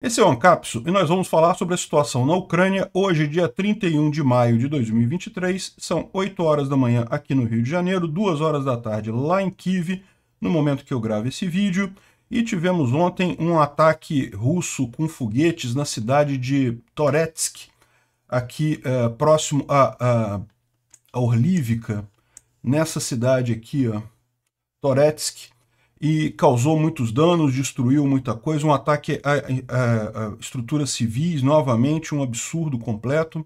Esse é o AnCapsu e nós vamos falar sobre a situação na Ucrânia. Hoje, dia 31 de maio de 2023, são 8 horas da manhã aqui no Rio de Janeiro, 2 horas da tarde lá em Kiev, no momento que eu gravo esse vídeo. E tivemos ontem um ataque russo com foguetes na cidade de Toretsk, aqui uh, próximo a, a, a Orlívica, nessa cidade aqui, ó, Toretsk e causou muitos danos, destruiu muita coisa, um ataque a, a, a estruturas civis, novamente um absurdo completo.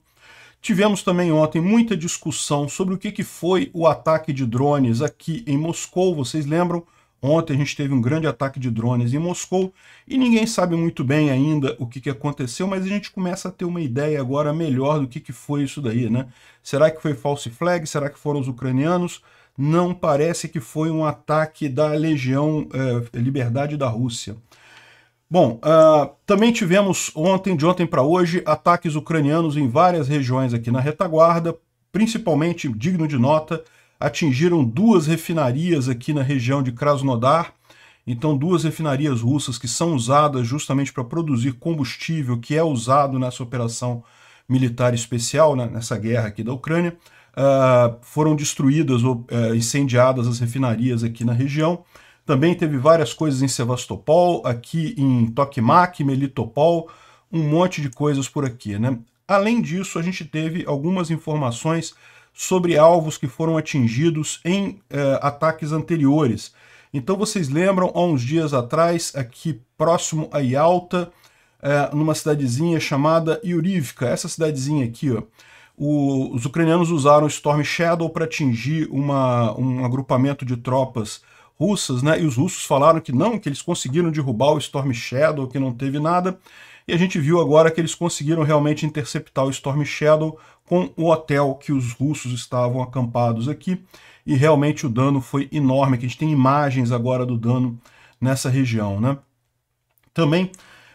Tivemos também ontem muita discussão sobre o que, que foi o ataque de drones aqui em Moscou. Vocês lembram? Ontem a gente teve um grande ataque de drones em Moscou e ninguém sabe muito bem ainda o que, que aconteceu, mas a gente começa a ter uma ideia agora melhor do que, que foi isso daí, né? Será que foi false flag? Será que foram os ucranianos? não parece que foi um ataque da Legião eh, Liberdade da Rússia. Bom, uh, também tivemos ontem, de ontem para hoje, ataques ucranianos em várias regiões aqui na retaguarda, principalmente, digno de nota, atingiram duas refinarias aqui na região de Krasnodar, então, duas refinarias russas que são usadas justamente para produzir combustível que é usado nessa operação militar especial, né, nessa guerra aqui da Ucrânia uh, foram destruídas ou uh, incendiadas as refinarias aqui na região. Também teve várias coisas em Sevastopol, aqui em Tokmak, Melitopol, um monte de coisas por aqui, né? Além disso, a gente teve algumas informações sobre alvos que foram atingidos em eh, ataques anteriores. Então vocês lembram, há uns dias atrás, aqui próximo a Ialta, eh, numa cidadezinha chamada Iurivka, essa cidadezinha aqui, ó, o, os ucranianos usaram Storm Shadow para atingir uma, um agrupamento de tropas russas, né? E os russos falaram que não, que eles conseguiram derrubar o Storm Shadow, que não teve nada. E a gente viu agora que eles conseguiram realmente interceptar o Storm Shadow com o hotel que os russos estavam acampados aqui. E realmente o dano foi enorme. Que a gente tem imagens agora do dano nessa região, né? Também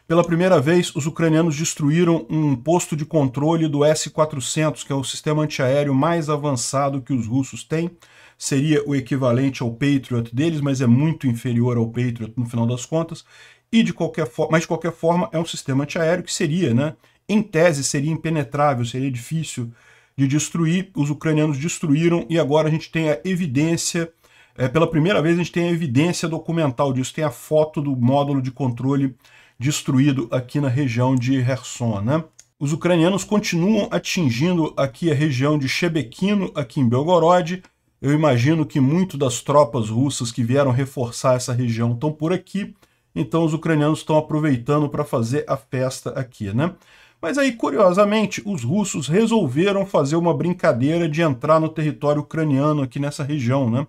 pela primeira vez, os ucranianos destruíram um posto de controle do S-400, que é o sistema antiaéreo mais avançado que os russos têm. Seria o equivalente ao Patriot deles, mas é muito inferior ao Patriot no final das contas. E de qualquer forma, mas de qualquer forma é um sistema antiaéreo que seria, né, em tese seria impenetrável, seria difícil de destruir. Os ucranianos destruíram e agora a gente tem a evidência é, pela primeira vez a gente tem a evidência documental disso, tem a foto do módulo de controle destruído aqui na região de Kherson, né? Os ucranianos continuam atingindo aqui a região de Shebekino, aqui em Belgorod. Eu imagino que muito das tropas russas que vieram reforçar essa região estão por aqui. Então os ucranianos estão aproveitando para fazer a festa aqui, né? Mas aí, curiosamente, os russos resolveram fazer uma brincadeira de entrar no território ucraniano aqui nessa região, né?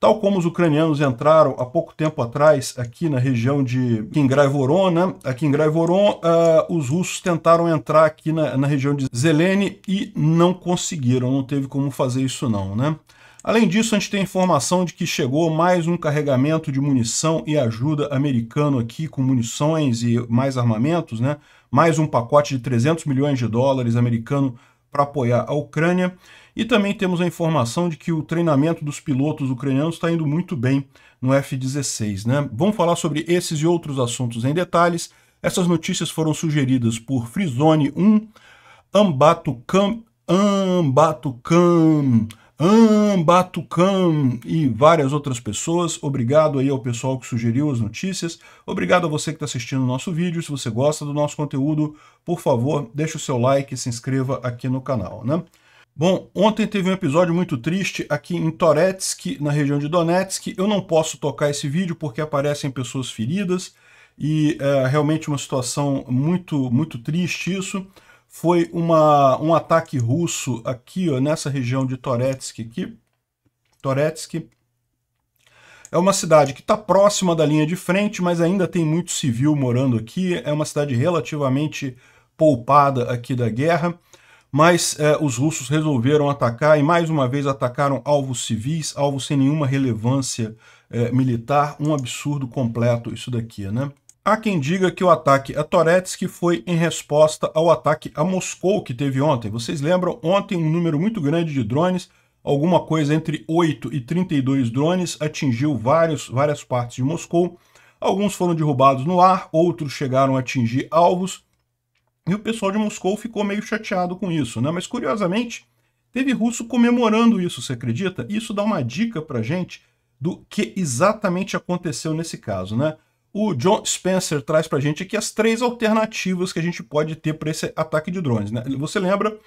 Tal como os ucranianos entraram há pouco tempo atrás aqui na região de Kingraivoron, né? Aqui em Graivoron, uh, ah, os russos tentaram entrar aqui na, na região de Zelene e não conseguiram, não teve como fazer isso não, né? Além disso, a gente tem informação de que chegou mais um carregamento de munição e ajuda americano aqui com munições e mais armamentos, né? Mais um pacote de 300 milhões de dólares americano para apoiar a Ucrânia. E também temos a informação de que o treinamento dos pilotos ucranianos está indo muito bem no F-16. Né? Vamos falar sobre esses e outros assuntos em detalhes. Essas notícias foram sugeridas por Frizone 1, Ambatucam, Ambatucam, Ambatucan e várias outras pessoas. Obrigado aí ao pessoal que sugeriu as notícias. Obrigado a você que está assistindo o nosso vídeo. Se você gosta do nosso conteúdo, por favor, deixe o seu like e se inscreva aqui no canal, né? Bom, ontem teve um episódio muito triste aqui em Toretsk, na região de Donetsk. Eu não posso tocar esse vídeo porque aparecem pessoas feridas e é realmente uma situação muito, muito triste isso foi uma, um ataque russo aqui, ó, nessa região de Toretsk, que Toretsk é uma cidade que está próxima da linha de frente, mas ainda tem muito civil morando aqui. É uma cidade relativamente poupada aqui da guerra, mas é, os russos resolveram atacar e mais uma vez atacaram alvos civis, alvos sem nenhuma relevância é, militar. Um absurdo completo isso daqui, né? Há quem diga que o ataque a Toretsk foi em resposta ao ataque a Moscou que teve ontem. Vocês lembram? Ontem um número muito grande de drones, alguma coisa entre 8 e 32 drones, atingiu vários, várias partes de Moscou. Alguns foram derrubados no ar, outros chegaram a atingir alvos. E o pessoal de Moscou ficou meio chateado com isso, né? Mas curiosamente, teve russo comemorando isso, você acredita? Isso dá uma dica para gente do que exatamente aconteceu nesse caso, né? o John Spencer traz para a gente aqui as três alternativas que a gente pode ter para esse ataque de drones. Né? Você lembra,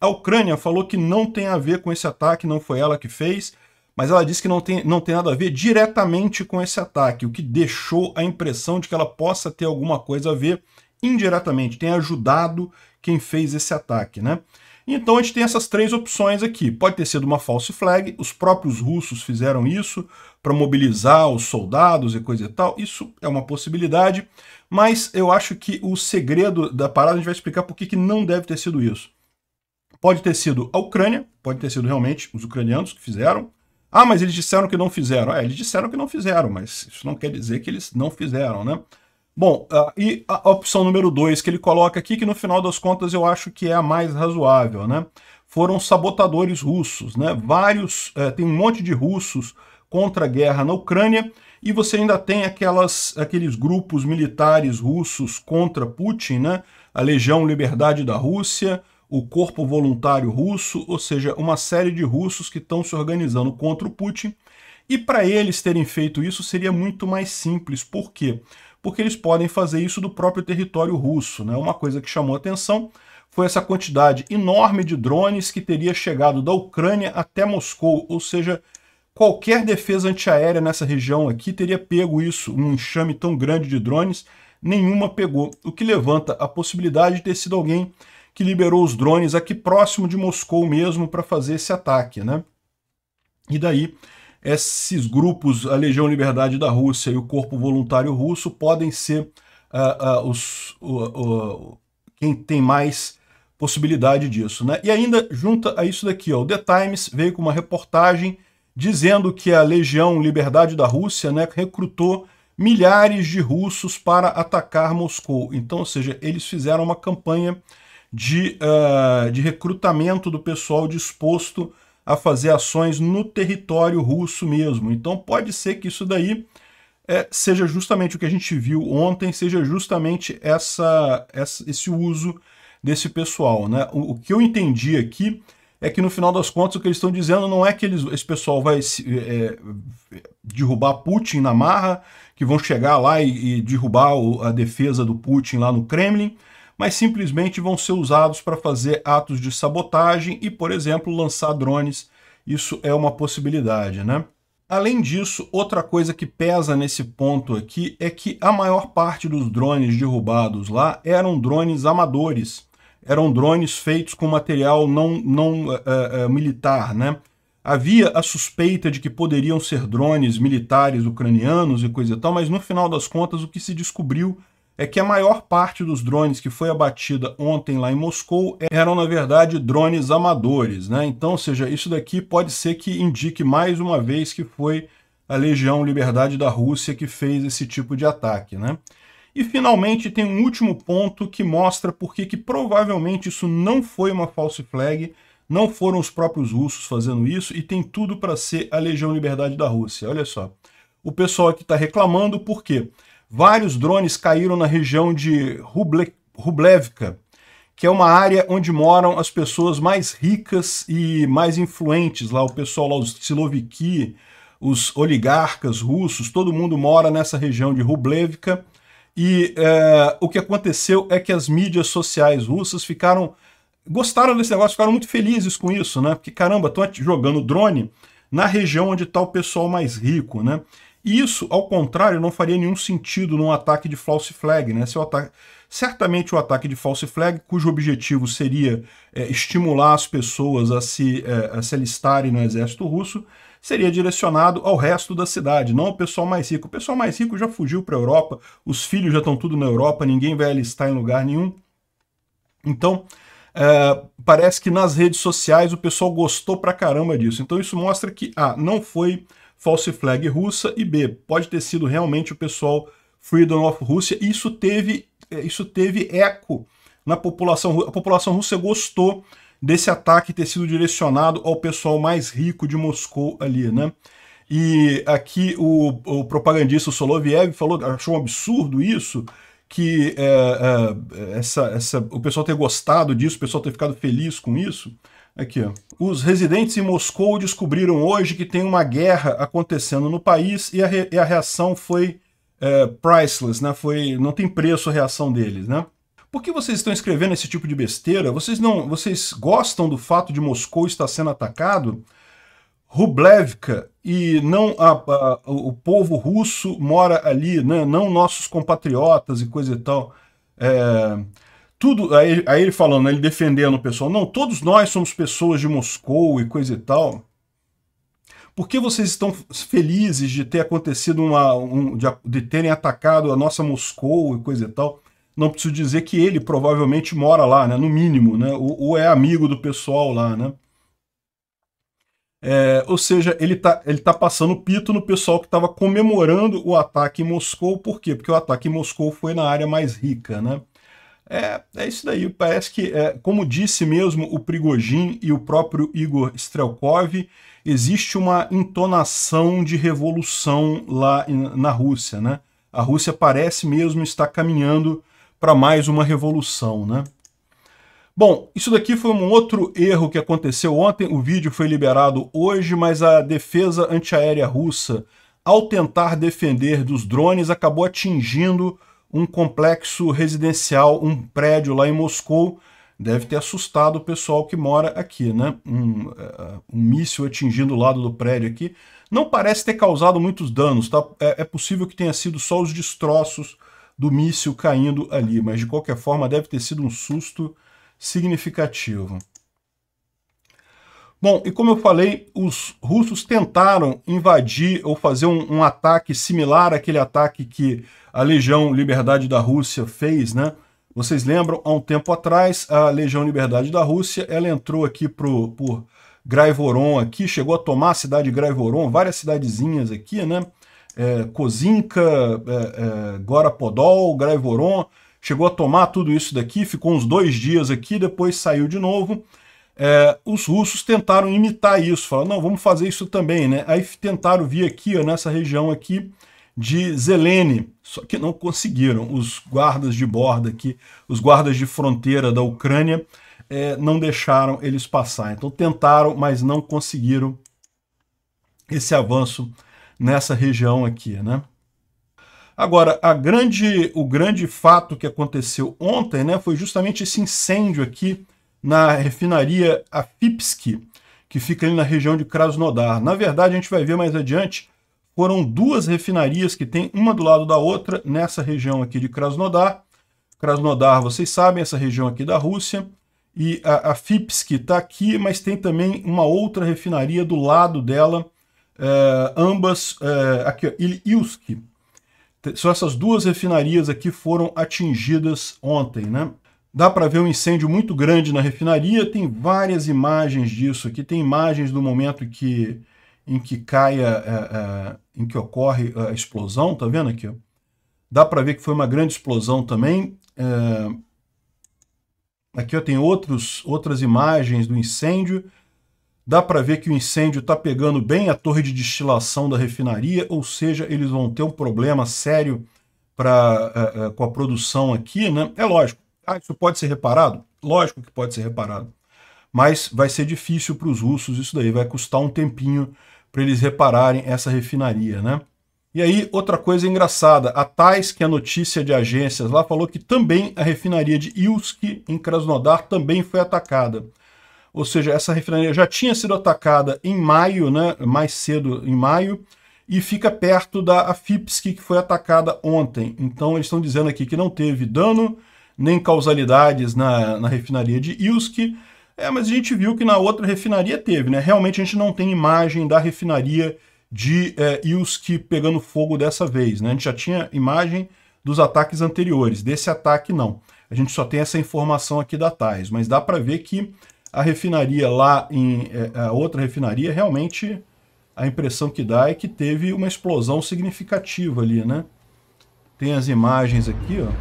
a Ucrânia falou que não tem a ver com esse ataque, não foi ela que fez, mas ela disse que não tem, não tem nada a ver diretamente com esse ataque, o que deixou a impressão de que ela possa ter alguma coisa a ver indiretamente, tem ajudado quem fez esse ataque. Né? Então a gente tem essas três opções aqui. Pode ter sido uma false flag, os próprios russos fizeram isso, para mobilizar os soldados e coisa e tal. Isso é uma possibilidade, mas eu acho que o segredo da parada, a gente vai explicar por que, que não deve ter sido isso. Pode ter sido a Ucrânia, pode ter sido realmente os ucranianos que fizeram. Ah, mas eles disseram que não fizeram. É, eles disseram que não fizeram, mas isso não quer dizer que eles não fizeram, né? Bom, ah, e a opção número dois que ele coloca aqui, que no final das contas eu acho que é a mais razoável, né? Foram sabotadores russos, né? Vários, eh, tem um monte de russos contra a guerra na Ucrânia, e você ainda tem aquelas, aqueles grupos militares russos contra Putin, né? a Legião Liberdade da Rússia, o Corpo Voluntário Russo, ou seja, uma série de russos que estão se organizando contra o Putin. E para eles terem feito isso seria muito mais simples. Por quê? Porque eles podem fazer isso do próprio território russo. Né? Uma coisa que chamou atenção foi essa quantidade enorme de drones que teria chegado da Ucrânia até Moscou, ou seja, Qualquer defesa antiaérea nessa região aqui teria pego isso, um enxame tão grande de drones, nenhuma pegou, o que levanta a possibilidade de ter sido alguém que liberou os drones aqui próximo de Moscou mesmo para fazer esse ataque, né? E daí, esses grupos, a Legião Liberdade da Rússia e o Corpo Voluntário Russo, podem ser uh, uh, os, uh, quem tem mais possibilidade disso, né? E ainda junta a isso daqui, ó, o The Times veio com uma reportagem dizendo que a Legião Liberdade da Rússia né, recrutou milhares de russos para atacar Moscou. Então, ou seja, eles fizeram uma campanha de, uh, de recrutamento do pessoal disposto a fazer ações no território russo mesmo. Então pode ser que isso daí é, seja justamente o que a gente viu ontem, seja justamente essa, essa esse uso desse pessoal. Né? O, o que eu entendi aqui é que no final das contas o que eles estão dizendo não é que eles, esse pessoal vai é, derrubar Putin na marra, que vão chegar lá e, e derrubar o, a defesa do Putin lá no Kremlin, mas simplesmente vão ser usados para fazer atos de sabotagem e, por exemplo, lançar drones. Isso é uma possibilidade, né? Além disso, outra coisa que pesa nesse ponto aqui é que a maior parte dos drones derrubados lá eram drones amadores eram drones feitos com material não, não uh, uh, militar. Né? Havia a suspeita de que poderiam ser drones militares ucranianos e coisa e tal, mas no final das contas o que se descobriu é que a maior parte dos drones que foi abatida ontem lá em Moscou eram, na verdade, drones amadores. Né? Então, ou seja, isso daqui pode ser que indique mais uma vez que foi a Legião Liberdade da Rússia que fez esse tipo de ataque. Né? E finalmente tem um último ponto que mostra por que provavelmente isso não foi uma false flag, não foram os próprios russos fazendo isso e tem tudo para ser a Legião Liberdade da Rússia. Olha só, o pessoal aqui está reclamando porque vários drones caíram na região de Ruble, Rublevka, que é uma área onde moram as pessoas mais ricas e mais influentes lá, o pessoal lá, os Siloviki, os oligarcas russos, todo mundo mora nessa região de Rublevka, e é, o que aconteceu é que as mídias sociais russas ficaram. gostaram desse negócio, ficaram muito felizes com isso, né? Porque, caramba, estão jogando drone na região onde está o pessoal mais rico, né? E isso, ao contrário, não faria nenhum sentido num ataque de false flag, né? Se o ataque, certamente o ataque de false flag, cujo objetivo seria é, estimular as pessoas a se, é, a se alistarem no exército russo, seria direcionado ao resto da cidade, não ao pessoal mais rico. O pessoal mais rico já fugiu para a Europa, os filhos já estão tudo na Europa, ninguém vai alistar em lugar nenhum. Então, é, parece que nas redes sociais o pessoal gostou pra caramba disso. Então isso mostra que A, não foi false flag russa e B, pode ter sido realmente o pessoal Freedom of e Isso teve, é, isso teve eco na população. A população russa gostou desse ataque ter sido direcionado ao pessoal mais rico de Moscou ali, né? E aqui o, o propagandista Soloviev falou, achou um absurdo isso, que é, é, essa, essa, o pessoal ter gostado disso, o pessoal ter ficado feliz com isso. Aqui, ó. Os residentes em Moscou descobriram hoje que tem uma guerra acontecendo no país e a, re, e a reação foi é, priceless, né? Foi, não tem preço a reação deles, né? Por que vocês estão escrevendo esse tipo de besteira? Vocês não, vocês gostam do fato de Moscou estar sendo atacado? Rublevka e não a, a, o povo russo mora ali, né? não nossos compatriotas e coisa e tal. É, tudo aí, aí, ele falando, né, ele defendendo o pessoal, não, todos nós somos pessoas de Moscou e coisa e tal. Por que vocês estão felizes de ter acontecido uma. Um, de, de terem atacado a nossa Moscou e coisa e tal? não preciso dizer que ele provavelmente mora lá, né, no mínimo, né, ou, ou é amigo do pessoal lá, né. É, ou seja, ele está ele tá passando pito no pessoal que estava comemorando o ataque em Moscou, por quê? Porque o ataque em Moscou foi na área mais rica, né. É, é isso daí, parece que, é, como disse mesmo o Prigogine e o próprio Igor Strelkov, existe uma entonação de revolução lá na Rússia, né. A Rússia parece mesmo estar caminhando para mais uma revolução, né? Bom, isso daqui foi um outro erro que aconteceu ontem. O vídeo foi liberado hoje, mas a defesa antiaérea russa, ao tentar defender dos drones, acabou atingindo um complexo residencial, um prédio lá em Moscou. Deve ter assustado o pessoal que mora aqui, né? Um, uh, um míssil atingindo o lado do prédio aqui. Não parece ter causado muitos danos, tá? É, é possível que tenha sido só os destroços do míssil caindo ali, mas de qualquer forma deve ter sido um susto significativo. Bom, e como eu falei, os russos tentaram invadir ou fazer um, um ataque similar àquele ataque que a Legião Liberdade da Rússia fez, né? Vocês lembram, há um tempo atrás, a Legião Liberdade da Rússia, ela entrou aqui pro, por Graivoron aqui, chegou a tomar a cidade de Graivoron, várias cidadezinhas aqui, né? é, Kozinka, é, é, Gorapodol, Graivoron, chegou a tomar tudo isso daqui, ficou uns dois dias aqui, depois saiu de novo. É, os russos tentaram imitar isso, falaram, não, vamos fazer isso também, né? Aí tentaram vir aqui, ó, nessa região aqui de Zelene, só que não conseguiram. Os guardas de borda aqui, os guardas de fronteira da Ucrânia, é, não deixaram eles passar. Então tentaram, mas não conseguiram esse avanço nessa região aqui, né? Agora, grande, o grande fato que aconteceu ontem né, foi justamente esse incêndio aqui na refinaria Afipski, que fica ali na região de Krasnodar. Na verdade, a gente vai ver mais adiante, foram duas refinarias que tem uma do lado da outra nessa região aqui de Krasnodar. Krasnodar, vocês sabem, essa região aqui da Rússia. E a, Afipski está aqui, mas tem também uma outra refinaria do lado dela, eh, ambas, eh, aqui, ó, são Só essas duas refinarias aqui foram atingidas ontem, né? Dá para ver um incêndio muito grande na refinaria, tem várias imagens disso aqui, tem imagens do momento que, em que caia, é, em que ocorre a explosão, tá vendo aqui? Dá para ver que foi uma grande explosão também. Eh, aqui ó, tem outros, outras imagens do incêndio. Dá para ver que o incêndio está pegando bem a torre de destilação da refinaria, ou seja, eles vão ter um problema sério pra, uh, uh, com a produção aqui, né? É lógico. Ah, isso pode ser reparado? Lógico que pode ser reparado. Mas vai ser difícil para os russos isso daí, vai custar um tempinho para eles repararem essa refinaria, né? E aí, outra coisa engraçada, a Tais, que é notícia de agências lá, falou que também a refinaria de Ilsk, em Krasnodar, também foi atacada ou seja, essa refinaria já tinha sido atacada em maio, né, mais cedo em maio, e fica perto da AFIPSC, que foi atacada ontem. Então eles estão dizendo aqui que não teve dano, nem causalidades na, na refinaria de Ilsk, é, mas a gente viu que na outra refinaria teve, né? Realmente a gente não tem imagem da refinaria de é, Ilsk pegando fogo dessa vez, né? A gente já tinha imagem dos ataques anteriores, desse ataque não. A gente só tem essa informação aqui da TAIS, mas dá para ver que a refinaria lá em é, é, a outra refinaria realmente a impressão que dá é que teve uma explosão significativa ali, né? Tem as imagens aqui, ó.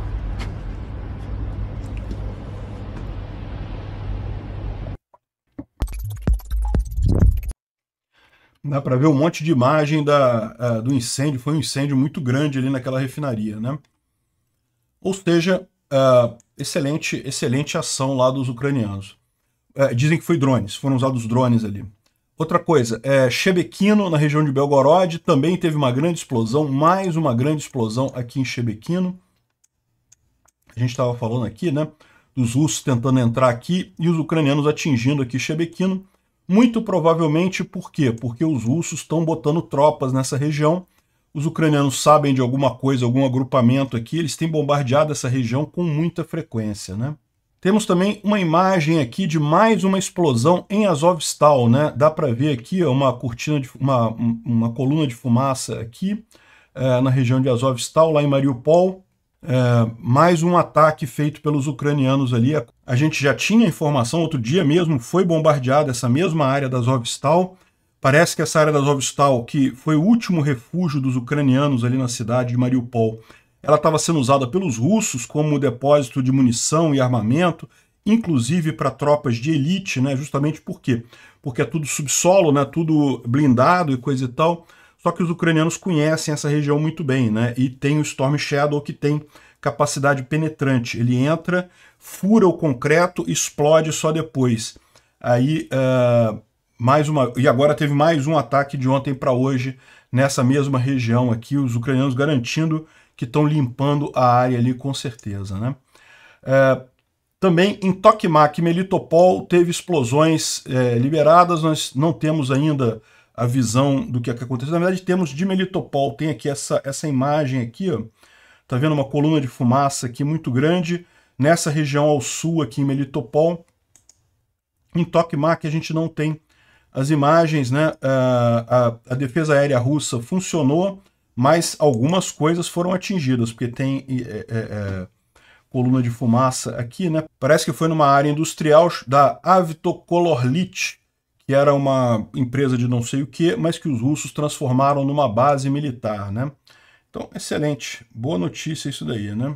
Dá para ver um monte de imagem da, uh, do incêndio. Foi um incêndio muito grande ali naquela refinaria, né? Ou seja, uh, excelente, excelente ação lá dos ucranianos. É, dizem que foi drones, foram usados drones ali. Outra coisa, é, Chebequino, na região de Belgorod, também teve uma grande explosão, mais uma grande explosão aqui em Chebequino. A gente estava falando aqui, né? Dos russos tentando entrar aqui e os ucranianos atingindo aqui Chebequino. Muito provavelmente por quê? Porque os russos estão botando tropas nessa região. Os ucranianos sabem de alguma coisa, algum agrupamento aqui, eles têm bombardeado essa região com muita frequência, né? Temos também uma imagem aqui de mais uma explosão em Azovstal, né? Dá para ver aqui ó, uma cortina de uma, uma coluna de fumaça aqui é, na região de Azovstal, lá em Mariupol. É, mais um ataque feito pelos ucranianos ali. A gente já tinha informação outro dia mesmo, foi bombardeada essa mesma área da Azovstal. Parece que essa área da Azovstal, que foi o último refúgio dos ucranianos ali na cidade de Mariupol, ela estava sendo usada pelos russos como depósito de munição e armamento, inclusive para tropas de elite, né? Justamente por quê? Porque é tudo subsolo, né? Tudo blindado e coisa e tal. Só que os ucranianos conhecem essa região muito bem, né? E tem o Storm Shadow que tem capacidade penetrante. Ele entra, fura o concreto, explode só depois. Aí uh, mais uma e agora teve mais um ataque de ontem para hoje nessa mesma região aqui, os ucranianos garantindo que estão limpando a área ali com certeza. Né? É, também em Tokmak, Melitopol, teve explosões é, liberadas, nós não temos ainda a visão do é que aconteceu. Na verdade, temos de Melitopol, tem aqui essa, essa imagem aqui, ó. tá vendo uma coluna de fumaça aqui muito grande, nessa região ao sul aqui em Melitopol. Em Tokmak a gente não tem as imagens, né? A, é, a, a defesa aérea russa funcionou, mas algumas coisas foram atingidas, porque tem é, é, é, coluna de fumaça aqui, né? Parece que foi numa área industrial da Avtokolorlit, que era uma empresa de não sei o que, mas que os russos transformaram numa base militar, né? Então, excelente, boa notícia isso daí, né?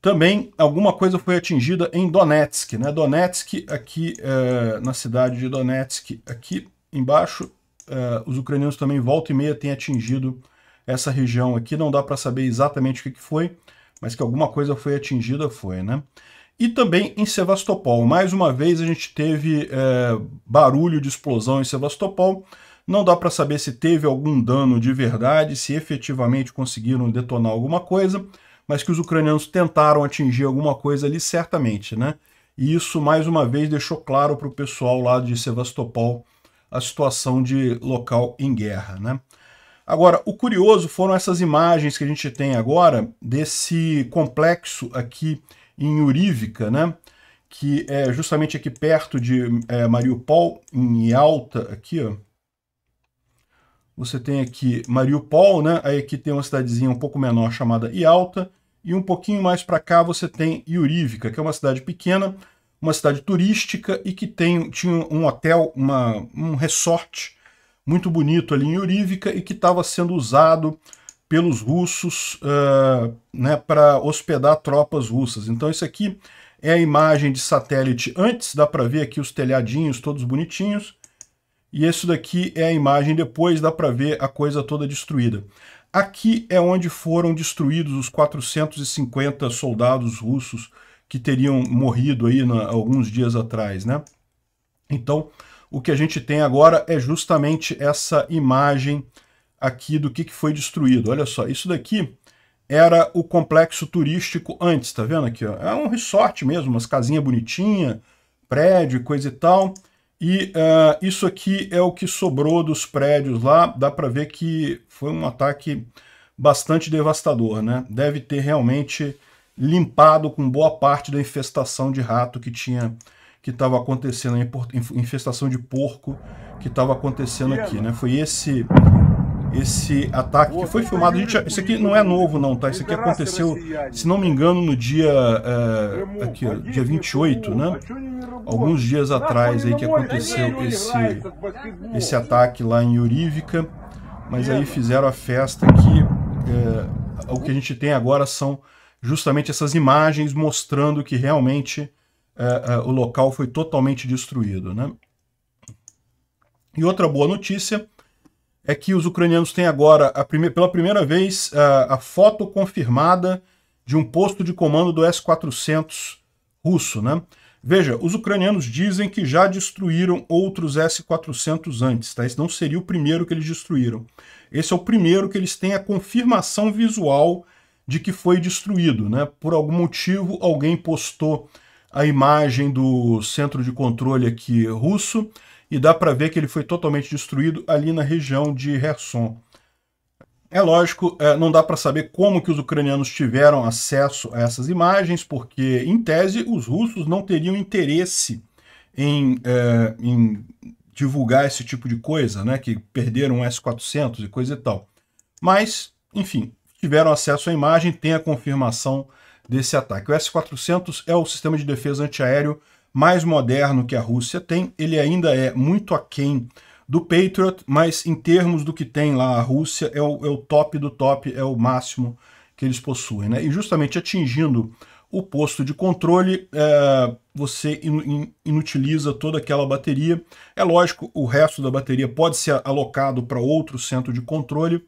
Também alguma coisa foi atingida em Donetsk, né? Donetsk, aqui é, na cidade de Donetsk, aqui embaixo, é, os ucranianos também volta e meia têm atingido essa região aqui, não dá para saber exatamente o que, que foi, mas que alguma coisa foi atingida, foi, né? E também em Sevastopol. Mais uma vez a gente teve é, barulho de explosão em Sevastopol. Não dá para saber se teve algum dano de verdade, se efetivamente conseguiram detonar alguma coisa, mas que os ucranianos tentaram atingir alguma coisa ali, certamente, né? E isso, mais uma vez, deixou claro para o pessoal lá de Sevastopol a situação de local em guerra, né? Agora, o curioso foram essas imagens que a gente tem agora desse complexo aqui em Urívica, né? que é justamente aqui perto de é, Mariupol, em Alta, aqui, ó. Você tem aqui Mariupol, né? Aí aqui tem uma cidadezinha um pouco menor chamada Ialta, e um pouquinho mais para cá você tem Iurívica, que é uma cidade pequena, uma cidade turística e que tem, tinha um hotel, uma, um resort muito bonito ali em Eurívica e que estava sendo usado pelos russos uh, né, para hospedar tropas russas. Então isso aqui é a imagem de satélite antes, dá para ver aqui os telhadinhos todos bonitinhos. E isso daqui é a imagem depois, dá para ver a coisa toda destruída. Aqui é onde foram destruídos os 450 soldados russos que teriam morrido aí na, alguns dias atrás, né? Então, o que a gente tem agora é justamente essa imagem aqui do que, foi destruído. Olha só, isso daqui era o complexo turístico antes, tá vendo aqui? Ó? É um resort mesmo, umas casinhas bonitinhas, prédio, coisa e tal. E uh, isso aqui é o que sobrou dos prédios lá. Dá para ver que foi um ataque bastante devastador, né? Deve ter realmente limpado com boa parte da infestação de rato que tinha que estava acontecendo, a infestação de porco que estava acontecendo aqui, né? Foi esse esse ataque que foi filmado. A gente, isso aqui não é novo, não, tá? Isso aqui aconteceu, se não me engano, no dia. É, aqui, dia 28, né? Alguns dias ah, atrás aí que aconteceu esse, tá esse ataque lá em Urívica. Mas aí é? fizeram a festa que é, o que a gente tem agora são justamente essas imagens mostrando que realmente uh, o local foi totalmente destruído. Né? E outra boa notícia é que os ucranianos têm agora, prime pela primeira vez, uh, a foto confirmada de um posto de comando do S-400 russo. Né? Veja, os ucranianos dizem que já destruíram outros S-400 antes, tá? Esse não seria o primeiro que eles destruíram. Esse é o primeiro que eles têm a confirmação visual de que foi destruído, né? Por algum motivo, alguém postou a imagem do centro de controle aqui russo e dá para ver que ele foi totalmente destruído ali na região de Kherson. É lógico, é, não dá para saber como que os ucranianos tiveram acesso a essas imagens, porque, em tese, os russos não teriam interesse em, é, em divulgar esse tipo de coisa, né, que perderam um S-400 e coisa e tal. Mas, enfim, tiveram acesso à imagem, tem a confirmação desse ataque. O S-400 é o sistema de defesa antiaéreo mais moderno que a Rússia tem. Ele ainda é muito aquém do Patriot, mas em termos do que tem lá a Rússia, é o, é o top do top, é o máximo que eles possuem. Né? E justamente atingindo o posto de controle, é, você in, in, inutiliza toda aquela bateria. É lógico, o resto da bateria pode ser alocado para outro centro de controle,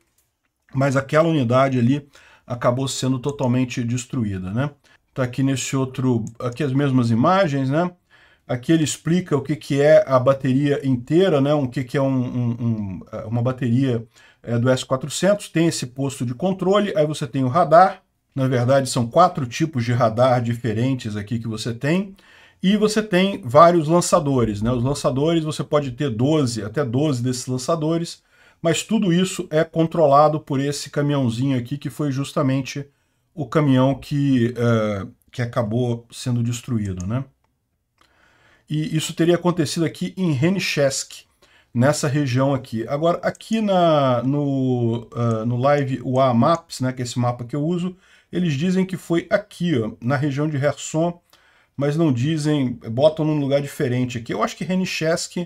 mas aquela unidade ali acabou sendo totalmente destruída, né? Tá aqui nesse outro, aqui as mesmas imagens, né? Aqui ele explica o que, que é a bateria inteira, né? O que, que é um, um, um, é uma bateria é, do S400, tem esse posto de controle, aí você tem o radar, na verdade são quatro tipos de radar diferentes aqui que você tem, e você tem vários lançadores, né? Os lançadores, você pode ter 12, até 12 desses lançadores, mas tudo isso é controlado por esse caminhãozinho aqui, que foi justamente o caminhão que, uh, que acabou sendo destruído. Né? E isso teria acontecido aqui em Renichesk, nessa região aqui. Agora, aqui na, no, uh, no live UA Maps, né, que é esse mapa que eu uso, eles dizem que foi aqui, ó, na região de Herson, mas não dizem, botam num lugar diferente aqui. Eu acho que Renichesk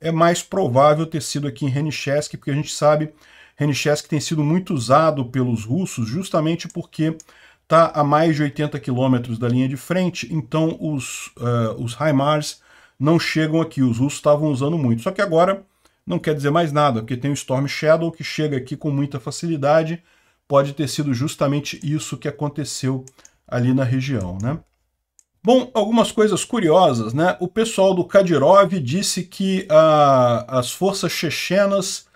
é mais provável ter sido aqui em Renichesk, porque a gente sabe Renichesk tem sido muito usado pelos russos justamente porque está a mais de 80 quilômetros da linha de frente, então os, uh, os não chegam aqui, os russos estavam usando muito. Só que agora não quer dizer mais nada, porque tem o Storm Shadow que chega aqui com muita facilidade, pode ter sido justamente isso que aconteceu ali na região, né? Bom, algumas coisas curiosas, né? O pessoal do Kadyrov disse que a, ah, as forças chechenas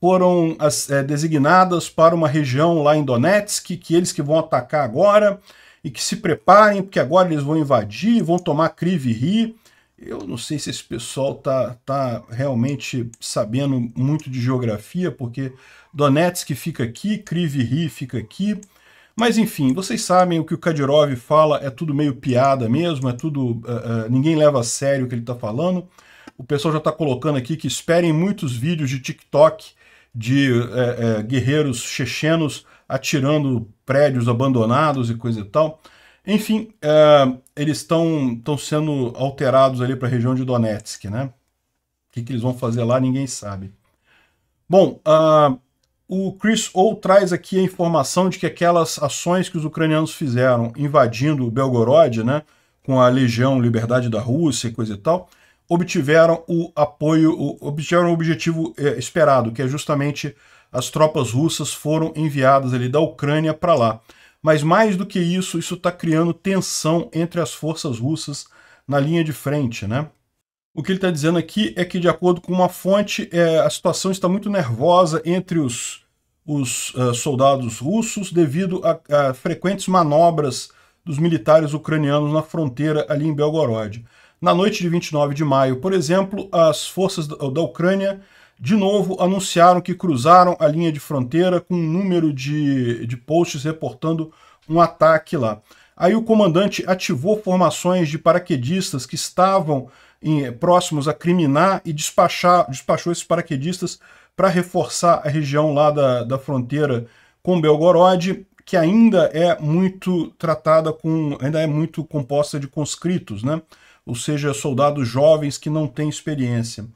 foram as, é, designadas para uma região lá em Donetsk, que eles que vão atacar agora, e que se preparem, porque agora eles vão invadir, vão tomar Kriviri. Eu não sei se esse pessoal tá, tá realmente sabendo muito de geografia, porque Donetsk fica aqui, Kriviri fica aqui, mas enfim, vocês sabem o que o Kadyrov fala é tudo meio piada mesmo, é tudo. Uh, uh, ninguém leva a sério o que ele está falando. O pessoal já está colocando aqui que esperem muitos vídeos de TikTok de uh, guerreiros chechenos atirando prédios abandonados e coisa e tal. Enfim, eles estão sendo alterados ali para a região de Donetsk, né? O que, que, eles vão fazer lá, ninguém sabe. Bom, uh, o Chris O traz aqui a informação de que aquelas ações que os ucranianos fizeram invadindo Belgorod, né, com a Legião Liberdade da Rússia e coisa e tal, obtiveram o apoio, o, obtiveram o objetivo é, esperado, que é justamente as tropas russas foram enviadas ali da Ucrânia para lá. Mas mais do que isso, isso está criando tensão entre as forças russas na linha de frente, né? O que ele está dizendo aqui é que, de acordo com uma fonte, é, a situação está muito nervosa entre os os uh, soldados russos devido a, a, frequentes manobras dos militares ucranianos na fronteira ali em Belgorod. Na noite de 29 de maio, por exemplo, as forças da, da Ucrânia de novo anunciaram que cruzaram a linha de fronteira com um número de, de posts reportando um ataque lá. Aí o comandante ativou formações de paraquedistas que estavam em, próximos a criminar e despachar, despachou esses paraquedistas para reforçar a região lá da, da fronteira com Belgorod, que ainda é muito tratada com, ainda é muito composta de conscritos, né? ou seja, soldados jovens que não têm experiência.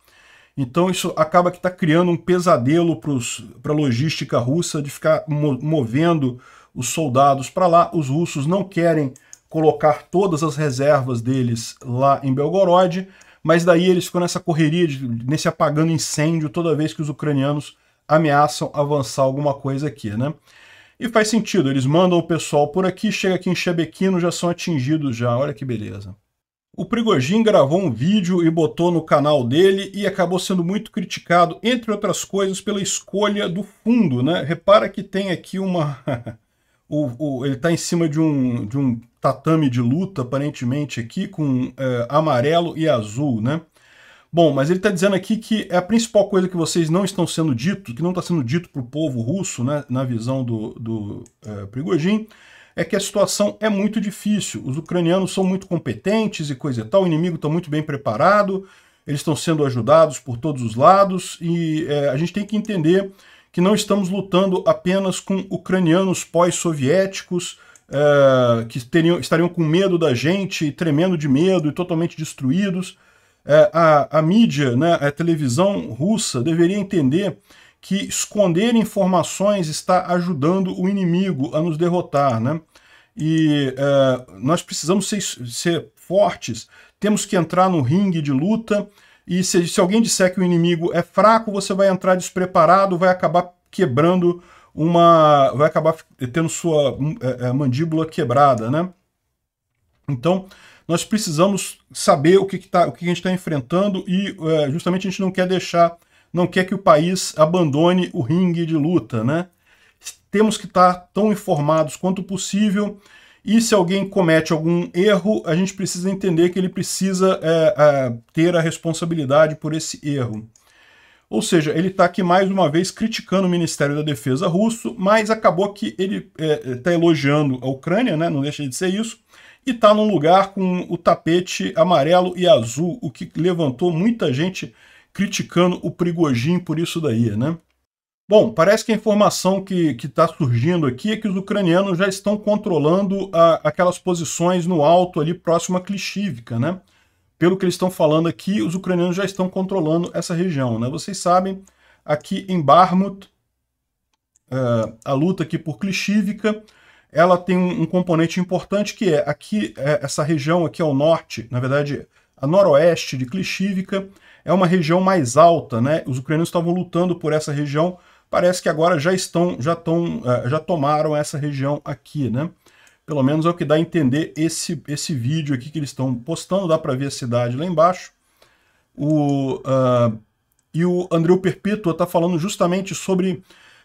Então isso acaba que está criando um pesadelo para a logística russa de ficar movendo os soldados para lá. Os russos não querem colocar todas as reservas deles lá em Belgorod, mas daí eles ficam nessa correria, de, nesse apagando incêndio toda vez que os ucranianos ameaçam avançar alguma coisa aqui, né? E faz sentido, eles mandam o pessoal por aqui, chega aqui em Chebekino, já são atingidos já, olha que beleza. O Prigojin gravou um vídeo e botou no canal dele e acabou sendo muito criticado, entre outras coisas, pela escolha do fundo, né? Repara que tem aqui uma... O, o, ele está em cima de um, de um tatame de luta, aparentemente, aqui, com é, amarelo e azul, né? Bom, mas ele está dizendo aqui que é a principal coisa que vocês não estão sendo dito, que não está sendo dito para o povo russo, né, na visão do, do é, Prigogine, é que a situação é muito difícil. Os ucranianos são muito competentes e coisa e tal, o inimigo está muito bem preparado, eles estão sendo ajudados por todos os lados e é, a gente tem que entender que não estamos lutando apenas com ucranianos pós-soviéticos é, que teriam, estariam com medo da gente, tremendo de medo e totalmente destruídos. É, a, a mídia, né, a televisão russa deveria entender que esconder informações está ajudando o inimigo a nos derrotar. Né? E é, nós precisamos ser, ser fortes, temos que entrar no ringue de luta e se, se alguém disser que o inimigo é fraco, você vai entrar despreparado, vai acabar quebrando uma. vai acabar tendo sua hum, é, é, mandíbula quebrada, né? Então, nós precisamos saber o que, que, tá, o que a gente está enfrentando e é, justamente a gente não quer deixar, não quer que o país abandone o ringue de luta, né? Temos que estar tá tão informados quanto possível e se alguém comete algum erro, a gente precisa entender que ele precisa é, é ter a responsabilidade por esse erro. Ou seja, ele está aqui mais uma vez criticando o Ministério da Defesa russo, mas acabou que ele está é, é tá elogiando a Ucrânia, né? não deixa de ser isso, e está num lugar com o tapete amarelo e azul, o que levantou muita gente criticando o Prigojin por isso daí, né? Bom, parece que a informação que está surgindo aqui é que os ucranianos já estão controlando a, aquelas posições no alto ali próximo a Klishivka, né? Pelo que eles estão falando aqui, os ucranianos já estão controlando essa região, né? Vocês sabem, aqui em Barmut, uh, é, a luta aqui por Klishivka, ela tem um, um, componente importante que é aqui, é, essa região aqui ao norte, na verdade, a noroeste de Klishivka, é uma região mais alta, né? Os ucranianos estavam lutando por essa região parece que agora já estão, já, estão, eh, já tomaram essa região aqui, né? Pelo menos é o que dá a entender esse, esse vídeo aqui que eles estão postando, dá para ver a cidade lá embaixo. O, uh, e o Andreu Perpétua está falando justamente sobre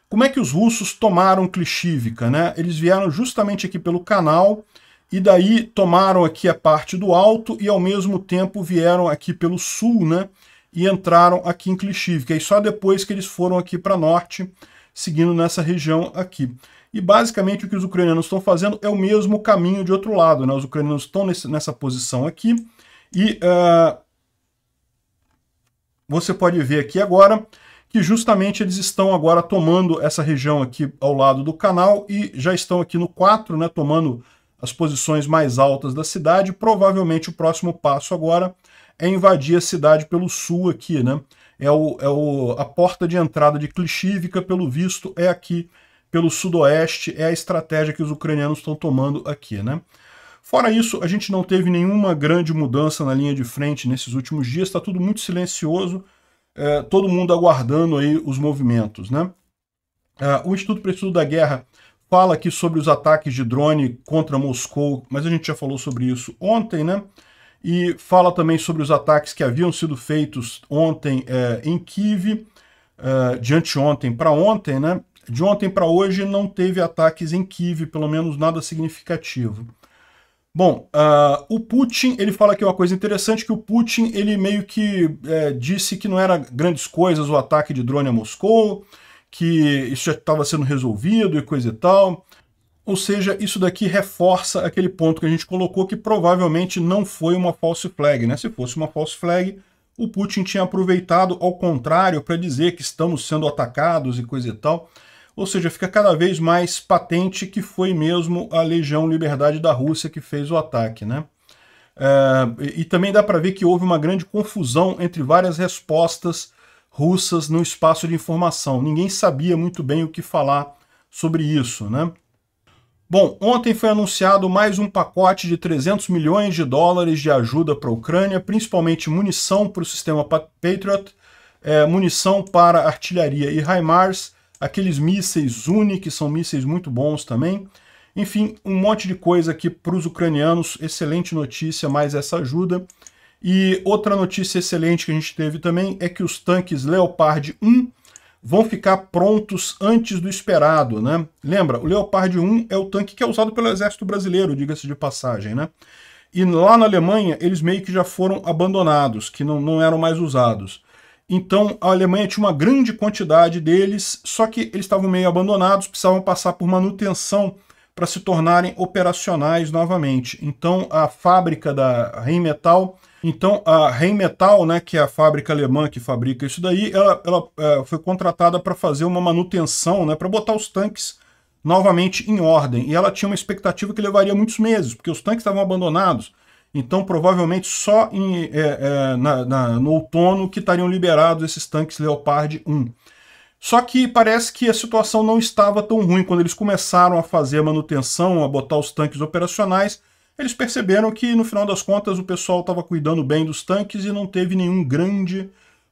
como é que os russos tomaram Klishivka, né? Eles vieram justamente aqui pelo canal e daí tomaram aqui a parte do alto e ao mesmo tempo vieram aqui pelo sul, né? e entraram aqui em Klishivka, e é só depois que eles foram aqui para norte, seguindo nessa região aqui. E basicamente o que os ucranianos estão fazendo é o mesmo caminho de outro lado, né? Os ucranianos estão nessa posição aqui, e uh, você pode ver aqui agora que justamente eles estão agora tomando essa região aqui ao lado do canal e já estão aqui no 4, né, tomando as posições mais altas da cidade. Provavelmente o próximo passo agora é invadir a cidade pelo sul aqui, né? É, o, é o, a porta de entrada de Klishivka, pelo visto, é aqui pelo sudoeste, é a estratégia que os ucranianos estão tomando aqui, né? Fora isso, a gente não teve nenhuma grande mudança na linha de frente nesses últimos dias, está tudo muito silencioso, é, todo mundo aguardando aí os movimentos, né? É, o Instituto para Estudo da Guerra fala aqui sobre os ataques de drone contra Moscou, mas a gente já falou sobre isso ontem, né? e fala também sobre os ataques que haviam sido feitos ontem é, em Kiev, é, de anteontem para ontem, né? De ontem para hoje não teve ataques em Kiev, pelo menos nada significativo. Bom, uh, o Putin, ele fala aqui uma coisa interessante, que o Putin, ele meio que é, disse que não era grandes coisas o ataque de drone a Moscou, que isso já estava sendo resolvido e coisa e tal. Ou seja, isso daqui reforça aquele ponto que a gente colocou que provavelmente não foi uma false flag. Né? Se fosse uma false flag, o Putin tinha aproveitado ao contrário para dizer que estamos sendo atacados e coisa e tal. Ou seja, fica cada vez mais patente que foi mesmo a Legião Liberdade da Rússia que fez o ataque. Né? É, e também dá para ver que houve uma grande confusão entre várias respostas russas no espaço de informação. Ninguém sabia muito bem o que falar sobre isso. Né? Bom, ontem foi anunciado mais um pacote de 300 milhões de dólares de ajuda para a Ucrânia, principalmente munição para o sistema Patriot, é, munição para artilharia e HIMARS, aqueles mísseis UNI, que são mísseis muito bons também. Enfim, um monte de coisa aqui para os ucranianos, excelente notícia, mais essa ajuda. E outra notícia excelente que a gente teve também é que os tanques Leopard 1 vão ficar prontos antes do esperado, né? Lembra, o Leopard 1 é o tanque que é usado pelo exército brasileiro, diga-se de passagem, né? E lá na Alemanha, eles meio que já foram abandonados, que não, não eram mais usados. Então, a Alemanha tinha uma grande quantidade deles, só que eles estavam meio abandonados, precisavam passar por manutenção para se tornarem operacionais novamente. Então, a fábrica da Rheinmetall Metal então, a Rheinmetall, né, que é a fábrica alemã que fabrica isso daí, ela, ela é, foi contratada para fazer uma manutenção, né, para botar os tanques novamente em ordem. E ela tinha uma expectativa que levaria muitos meses, porque os tanques estavam abandonados. Então, provavelmente, só em, é, é, na, na, no outono que estariam liberados esses tanques Leopard 1. Só que parece que a situação não estava tão ruim quando eles começaram a fazer a manutenção, a botar os tanques operacionais eles perceberam que no final das contas o pessoal estava cuidando bem dos tanques e não teve nenhum grande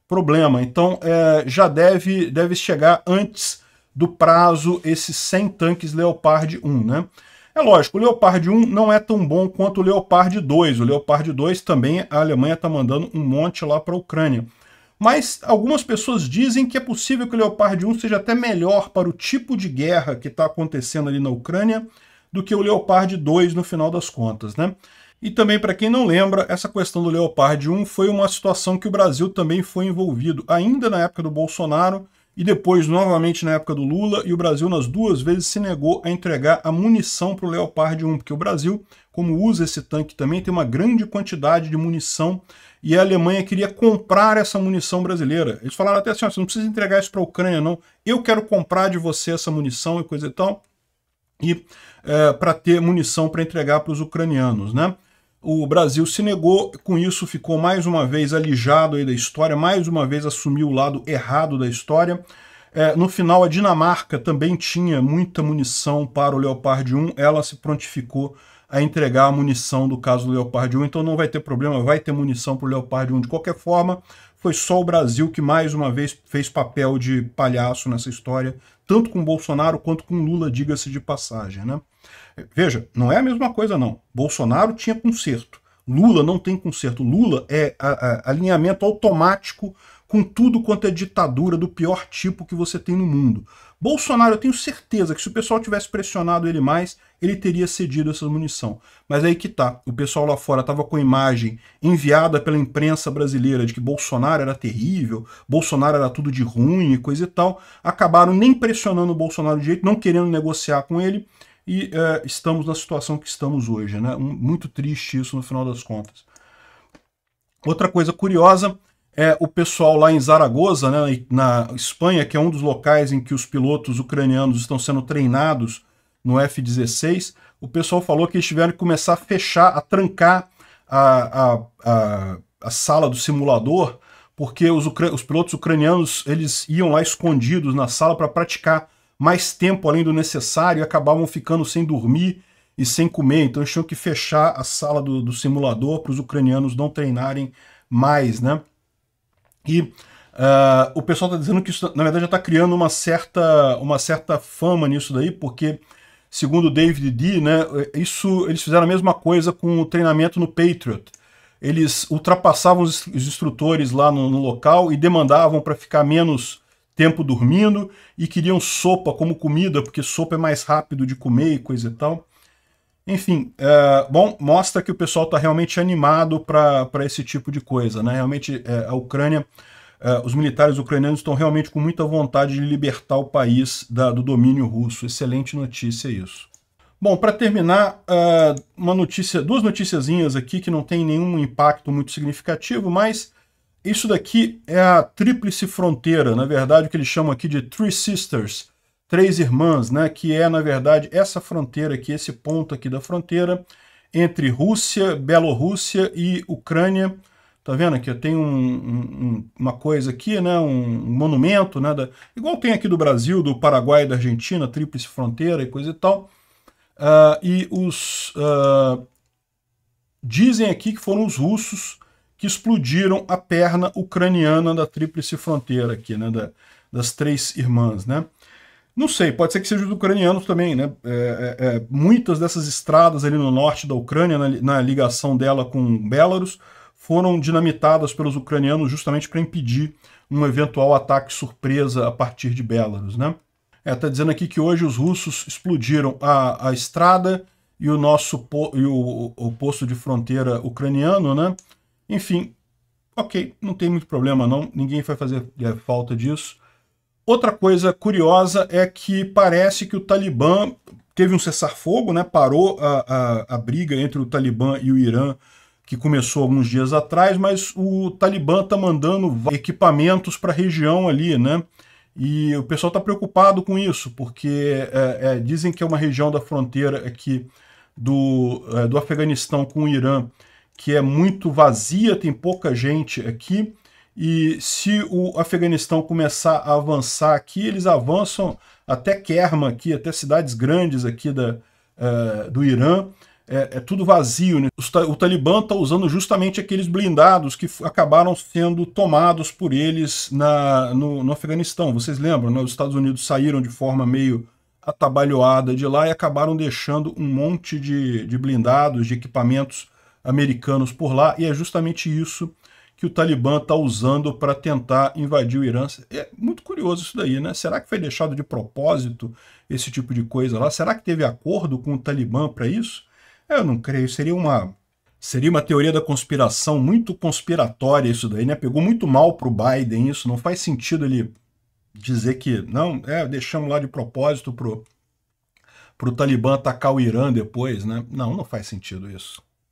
problema. Então é, já deve, deve chegar antes do prazo esses 100 tanques Leopard 1, né? É lógico, o Leopard 1 não é tão bom quanto o Leopard 2. O Leopard 2 também a Alemanha está mandando um monte lá para a Ucrânia. Mas algumas pessoas dizem que é possível que o Leopard 1 seja até melhor para o tipo de guerra que está acontecendo ali na Ucrânia do que o Leopard 2 no final das contas, né? E também, para quem não lembra, essa questão do Leopard 1 foi uma situação que o Brasil também foi envolvido, ainda na época do Bolsonaro e depois novamente na época do Lula, e o Brasil nas duas vezes se negou a entregar a munição para o Leopard 1, porque o Brasil, como usa esse tanque também, tem uma grande quantidade de munição, e a Alemanha queria comprar essa munição brasileira. Eles falaram até assim, ah, você não precisa entregar isso para a Ucrânia, não, eu quero comprar de você essa munição e coisa e tal e é, para ter munição para entregar para os ucranianos, né? O Brasil se negou, com isso ficou mais uma vez alijado aí da história, mais uma vez assumiu o lado errado da história. É, no final, a Dinamarca também tinha muita munição para o Leopard 1, ela se prontificou a entregar a munição do caso do Leopard 1, então não vai ter problema, vai ter munição para o Leopard 1 de qualquer forma, foi só o Brasil que mais uma vez fez papel de palhaço nessa história, tanto com Bolsonaro quanto com Lula, diga-se de passagem. Né? Veja, não é a mesma coisa não. Bolsonaro tinha conserto. Lula não tem conserto. Lula é a, a, alinhamento automático com tudo quanto é ditadura do pior tipo que você tem no mundo. Bolsonaro, eu tenho certeza que se o pessoal tivesse pressionado ele mais, ele teria cedido essa munição. Mas aí que tá, o pessoal lá fora estava com a imagem enviada pela imprensa brasileira de que Bolsonaro era terrível, Bolsonaro era tudo de ruim e coisa e tal, acabaram nem pressionando o Bolsonaro direito, não querendo negociar com ele, e é, estamos na situação que estamos hoje. Né? Um, muito triste isso no final das contas. Outra coisa curiosa é o pessoal lá em Zaragoza, né, na Espanha, que é um dos locais em que os pilotos ucranianos estão sendo treinados no F-16, o pessoal falou que eles tiveram que começar a fechar, a trancar a, a, a, a sala do simulador, porque os, os pilotos ucranianos eles iam lá escondidos na sala para praticar mais tempo além do necessário e acabavam ficando sem dormir e sem comer. Então eles tinham que fechar a sala do, do simulador para os ucranianos não treinarem mais, né? E uh, o pessoal está dizendo que isso, na verdade, já está criando uma certa, uma certa fama nisso daí, porque, segundo o David D, né, isso, eles fizeram a mesma coisa com o treinamento no Patriot. Eles ultrapassavam os, instrutores lá no, no local e demandavam para ficar menos tempo dormindo e queriam sopa como comida, porque sopa é mais rápido de comer e coisa e tal. Enfim, é, bom, mostra que o pessoal está realmente animado para esse tipo de coisa. Né? Realmente, é, a Ucrânia, é, os militares ucranianos estão realmente com muita vontade de libertar o país da, do domínio russo. Excelente notícia isso. Bom, para terminar, é, uma notícia, duas noticiazinhas aqui que não tem nenhum impacto muito significativo, mas isso daqui é a tríplice fronteira, na verdade, o que eles chamam aqui de Three Sisters, três irmãs, né, que é, na verdade, essa fronteira aqui, esse ponto aqui da fronteira entre Rússia, Bielorrússia e Ucrânia. Tá vendo aqui? Tem um, um, uma coisa aqui, né, um monumento, né, da, igual tem aqui do Brasil, do Paraguai, da Argentina, tríplice fronteira e coisa e tal. Uh, e os uh, dizem aqui que foram os russos que explodiram a perna ucraniana da Tríplice Fronteira aqui, né, da, das três irmãs, né? Não sei, pode ser que seja os ucranianos também, né? É, é, é, muitas dessas estradas ali no norte da Ucrânia, na, na ligação dela com Belarus, foram dinamitadas pelos ucranianos justamente para impedir um eventual ataque surpresa a partir de Belarus, né? É, tá dizendo aqui que hoje os russos explodiram a, a estrada e o nosso po e o, o, o posto de fronteira ucraniano, né? Enfim, ok, não tem muito problema não, ninguém vai fazer é, falta disso. Outra coisa curiosa é que parece que o Talibã teve um cessar-fogo, né, parou a, a, a briga entre o Talibã e o Irã que começou alguns dias atrás, mas o Talibã está mandando equipamentos para a região ali, né? E o pessoal está preocupado com isso, porque é, é, dizem que é uma região da fronteira aqui do, é, do Afeganistão com o Irã que é muito vazia, tem pouca gente aqui. E se o Afeganistão começar a avançar aqui, eles avançam até Kerman aqui, até cidades grandes aqui da, eh, do Irã. É, é, tudo vazio. Né? O Talibã está usando justamente aqueles blindados que acabaram sendo tomados por eles na, no, no Afeganistão. Vocês lembram? Né? Os Estados Unidos saíram de forma meio atabalhoada de lá e acabaram deixando um monte de, de blindados, de equipamentos americanos por lá, e é justamente isso que o Talibã está usando para tentar invadir o Irã. É muito curioso isso daí, né? Será que foi deixado de propósito esse tipo de coisa lá? Será que teve acordo com o Talibã para isso? Eu não creio, seria uma Seria uma teoria da conspiração muito conspiratória isso daí, né? Pegou muito mal para o Biden isso, não faz sentido ele dizer que não, é, deixamos lá de propósito para o Talibã atacar o Irã depois, né? Não, não faz sentido isso.